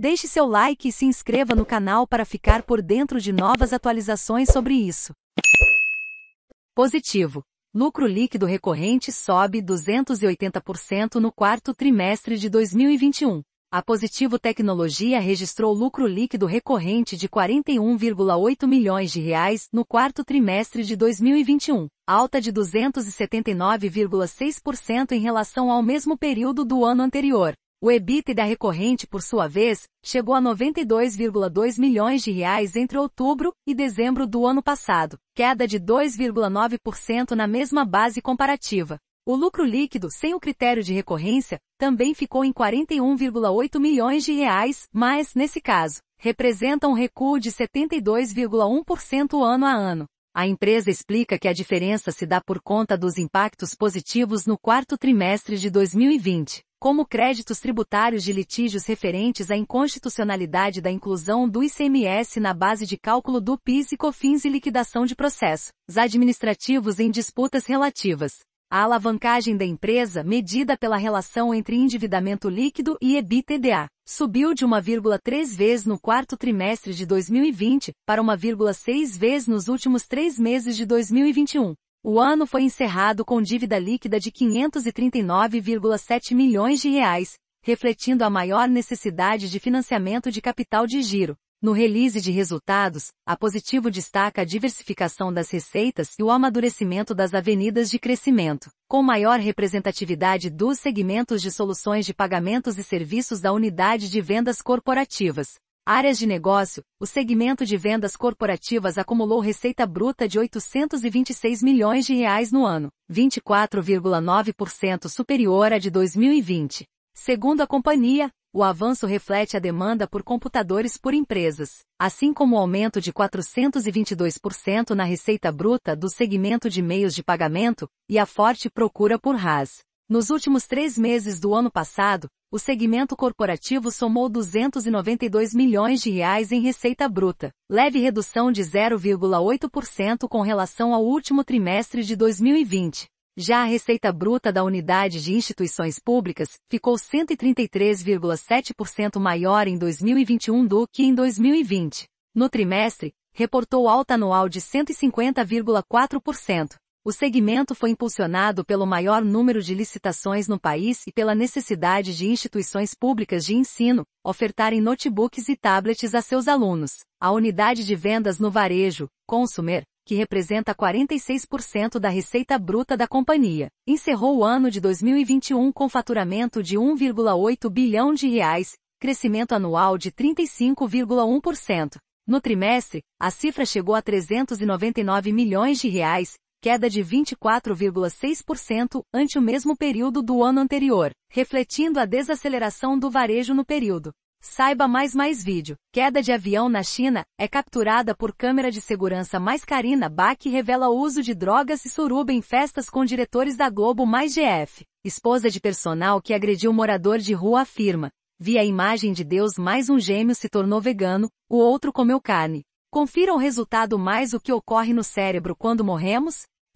Deixe seu like e se inscreva no canal para ficar por dentro de novas atualizações sobre isso. Positivo. Lucro líquido recorrente sobe 280% no quarto trimestre de 2021. A Positivo Tecnologia registrou lucro líquido recorrente de 41,8 milhões de reais no quarto trimestre de 2021, alta de 279,6% em relação ao mesmo período do ano anterior. O EBITDA recorrente, por sua vez, chegou a 92,2 milhões de reais entre outubro e dezembro do ano passado, queda de 2,9% na mesma base comparativa. O lucro líquido sem o critério de recorrência também ficou em 41,8 milhões de reais, mas, nesse caso, representa um recuo de 72,1% ano a ano. A empresa explica que a diferença se dá por conta dos impactos positivos no quarto trimestre de 2020, como créditos tributários de litígios referentes à inconstitucionalidade da inclusão do ICMS na base de cálculo do PIS e COFINS e liquidação de processos administrativos em disputas relativas a alavancagem da empresa, medida pela relação entre endividamento líquido e EBITDA, subiu de 1,3 vezes no quarto trimestre de 2020 para 1,6 vezes nos últimos três meses de 2021. O ano foi encerrado com dívida líquida de 539,7 milhões de reais, refletindo a maior necessidade de financiamento de capital de giro, no release de resultados, a Positivo destaca a diversificação das receitas e o amadurecimento das avenidas de crescimento, com maior representatividade dos segmentos de soluções de pagamentos e serviços da unidade de vendas corporativas. Áreas de negócio, o segmento de vendas corporativas acumulou receita bruta de 826 milhões de reais no ano, 24,9% superior à de 2020. Segundo a companhia, o avanço reflete a demanda por computadores por empresas, assim como o aumento de 422% na receita bruta do segmento de meios de pagamento, e a forte procura por RAS. Nos últimos três meses do ano passado, o segmento corporativo somou 292 milhões de reais em receita bruta, leve redução de 0,8% com relação ao último trimestre de 2020. Já a receita bruta da unidade de instituições públicas ficou 133,7% maior em 2021 do que em 2020. No trimestre, reportou alta anual de 150,4%. O segmento foi impulsionado pelo maior número de licitações no país e pela necessidade de instituições públicas de ensino ofertarem notebooks e tablets a seus alunos. A unidade de vendas no varejo, Consumer, que representa 46% da receita bruta da companhia, encerrou o ano de 2021 com faturamento de 1,8 bilhão de reais, crescimento anual de 35,1%. No trimestre, a cifra chegou a 399 milhões de reais, queda de 24,6% ante o mesmo período do ano anterior, refletindo a desaceleração do varejo no período. Saiba mais mais vídeo. Queda de avião na China é capturada por câmera de segurança Mais Carina Bach revela uso de drogas e suruba em festas com diretores da Globo mais GF. Esposa de personal que agrediu morador de rua afirma. Vi a imagem de Deus mais um gêmeo se tornou vegano, o outro comeu carne. Confira o resultado mais o que ocorre no cérebro quando morremos?